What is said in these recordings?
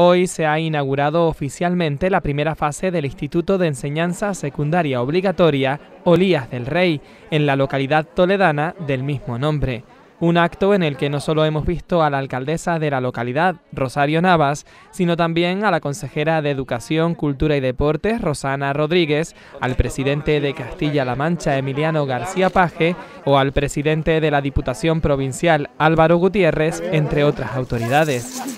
Hoy se ha inaugurado oficialmente la primera fase del Instituto de Enseñanza Secundaria Obligatoria Olías del Rey, en la localidad toledana del mismo nombre. Un acto en el que no solo hemos visto a la alcaldesa de la localidad, Rosario Navas, sino también a la consejera de Educación, Cultura y Deportes, Rosana Rodríguez, al presidente de Castilla-La Mancha, Emiliano García Paje, o al presidente de la Diputación Provincial, Álvaro Gutiérrez, entre otras autoridades.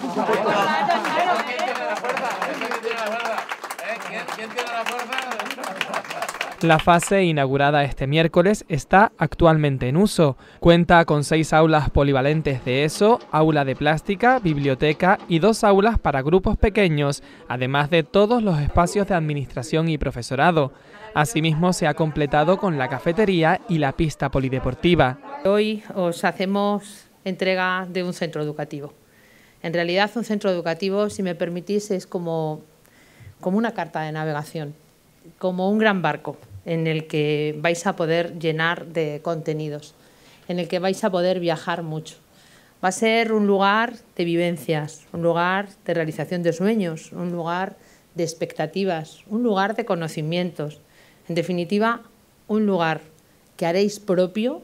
La fase inaugurada este miércoles está actualmente en uso. Cuenta con seis aulas polivalentes de ESO, aula de plástica, biblioteca y dos aulas para grupos pequeños, además de todos los espacios de administración y profesorado. Asimismo, se ha completado con la cafetería y la pista polideportiva. Hoy os hacemos entrega de un centro educativo. En realidad, un centro educativo, si me permitís, es como, como una carta de navegación, como un gran barco en el que vais a poder llenar de contenidos, en el que vais a poder viajar mucho. Va a ser un lugar de vivencias, un lugar de realización de sueños, un lugar de expectativas, un lugar de conocimientos. En definitiva, un lugar que haréis propio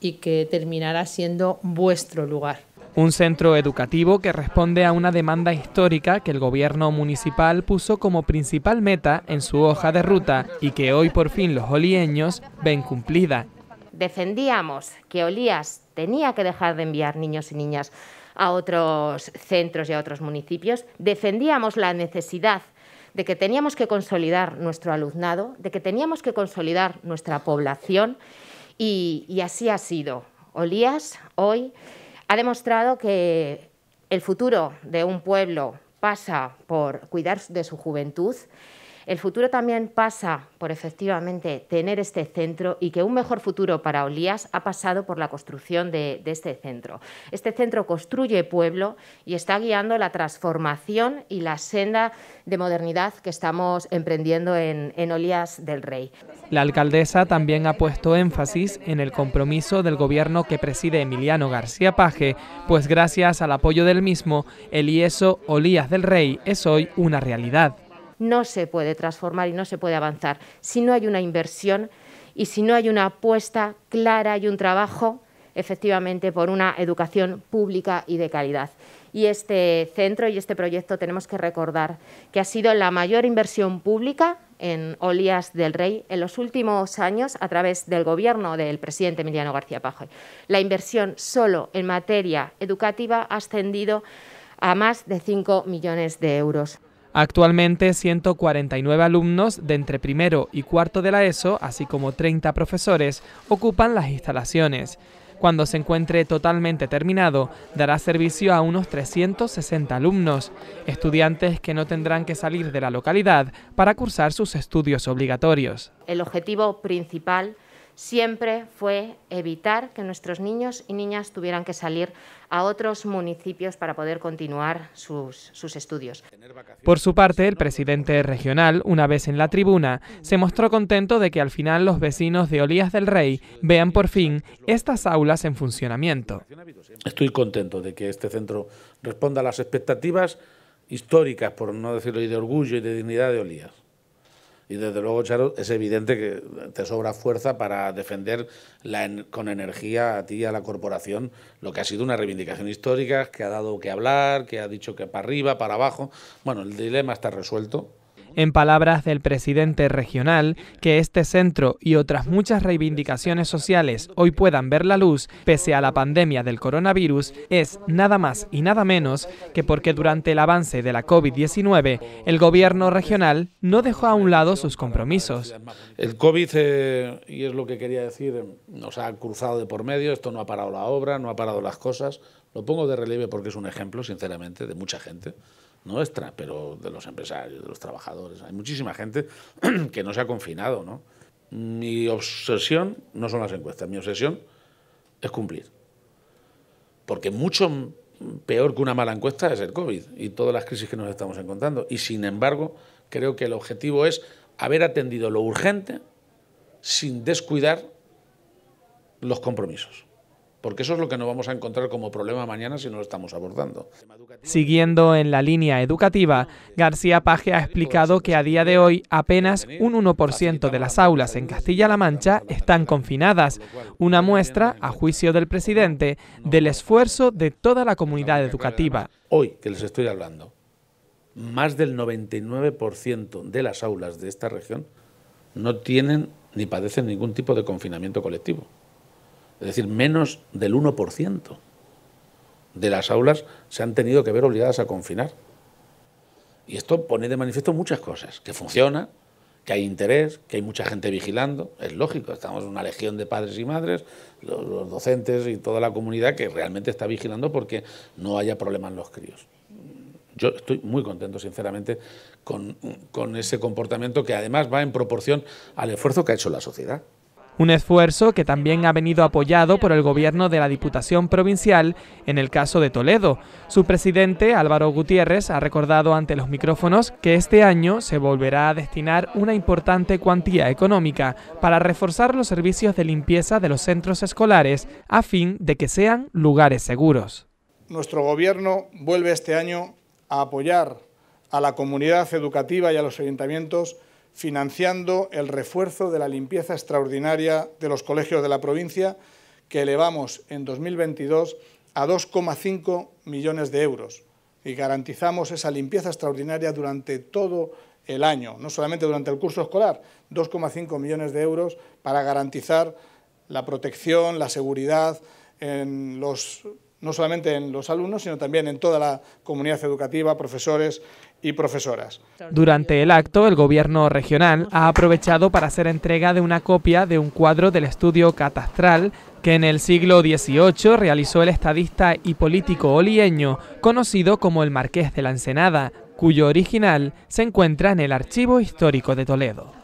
y que terminará siendo vuestro lugar. Un centro educativo que responde a una demanda histórica que el gobierno municipal puso como principal meta en su hoja de ruta y que hoy por fin los olieños ven cumplida. Defendíamos que Olías tenía que dejar de enviar niños y niñas a otros centros y a otros municipios. Defendíamos la necesidad de que teníamos que consolidar nuestro alumnado, de que teníamos que consolidar nuestra población y, y así ha sido. Olías hoy ha demostrado que el futuro de un pueblo pasa por cuidar de su juventud el futuro también pasa por efectivamente tener este centro y que un mejor futuro para Olías ha pasado por la construcción de, este centro. Este centro construye pueblo y está guiando la transformación y la senda de modernidad que estamos emprendiendo en, Olías del Rey. La alcaldesa también ha puesto énfasis en el compromiso del gobierno que preside Emiliano García Paje, pues gracias al apoyo del mismo, el IESO Olías del Rey es hoy una realidad no se puede transformar y no se puede avanzar si no hay una inversión y si no hay una apuesta clara y un trabajo efectivamente por una educación pública y de calidad. Y este centro y este proyecto tenemos que recordar que ha sido la mayor inversión pública en Olías del Rey en los últimos años a través del gobierno del presidente Emiliano García Pajoy. La inversión solo en materia educativa ha ascendido a más de 5 millones de euros. Actualmente 149 alumnos de entre primero y cuarto de la ESO, así como 30 profesores, ocupan las instalaciones. Cuando se encuentre totalmente terminado, dará servicio a unos 360 alumnos, estudiantes que no tendrán que salir de la localidad para cursar sus estudios obligatorios. El objetivo principal siempre fue evitar que nuestros niños y niñas tuvieran que salir a otros municipios para poder continuar sus, estudios. Por su parte, el presidente regional, una vez en la tribuna, se mostró contento de que al final los vecinos de Olías del Rey vean por fin estas aulas en funcionamiento. Estoy contento de que este centro responda a las expectativas históricas, por no decirlo, de orgullo y de dignidad de Olías. Y desde luego, Charo, es evidente que te sobra fuerza para defender con energía a ti y a la corporación lo que ha sido una reivindicación histórica, que ha dado que hablar, que ha dicho que para arriba, para abajo. Bueno, el dilema está resuelto. En palabras del presidente regional, que este centro y otras muchas reivindicaciones sociales hoy puedan ver la luz, pese a la pandemia del coronavirus, es nada más y nada menos que porque durante el avance de la COVID-19, el gobierno regional no dejó a un lado sus compromisos. El COVID, eh, y es lo que quería decir, eh, nos ha cruzado de por medio, esto no ha parado la obra, no ha parado las cosas. Lo pongo de relieve porque es un ejemplo, sinceramente, de mucha gente nuestra, pero de los empresarios, de los trabajadores. Hay muchísima gente que no se ha confinado, ¿no? Mi obsesión no son las encuestas, mi obsesión es cumplir. Porque mucho peor que una mala encuesta es el COVID y todas las crisis que nos estamos encontrando. Y sin embargo, creo que el objetivo es haber atendido lo urgente sin descuidar los compromisos porque eso es lo que nos vamos a encontrar como problema mañana si no lo estamos abordando. Siguiendo en la línea educativa, García Paje ha explicado que a día de hoy apenas un 1% de las aulas en Castilla-La Mancha están confinadas, una muestra, a juicio del presidente, del esfuerzo de toda la comunidad educativa. Hoy que les estoy hablando, más del 99% de las aulas de esta región no tienen ni padecen ningún tipo de confinamiento colectivo es decir, menos del 1% de las aulas se han tenido que ver obligadas a confinar. Y esto pone de manifiesto muchas cosas, que funciona, que hay interés, que hay mucha gente vigilando, es lógico, estamos en una legión de padres y madres, los, docentes y toda la comunidad que realmente está vigilando porque no haya problemas en los críos. Yo estoy muy contento, sinceramente, con ese comportamiento que además va en proporción al esfuerzo que ha hecho la sociedad. Un esfuerzo que también ha venido apoyado por el gobierno de la Diputación Provincial en el caso de Toledo. Su presidente, Álvaro Gutiérrez, ha recordado ante los micrófonos que este año se volverá a destinar una importante cuantía económica para reforzar los servicios de limpieza de los centros escolares a fin de que sean lugares seguros. Nuestro gobierno vuelve este año a apoyar a la comunidad educativa y a los ayuntamientos financiando el refuerzo de la limpieza extraordinaria de los colegios de la provincia, que elevamos en 2022 a 2,5 millones de euros y garantizamos esa limpieza extraordinaria durante todo el año, no solamente durante el curso escolar, 2,5 millones de euros para garantizar la protección, la seguridad en los no solamente en los alumnos, sino también en toda la comunidad educativa, profesores y profesoras. Durante el acto, el gobierno regional ha aprovechado para hacer entrega de una copia de un cuadro del estudio catastral que en el siglo XVIII realizó el estadista y político olieño, conocido como el Marqués de la Ensenada, cuyo original se encuentra en el Archivo Histórico de Toledo.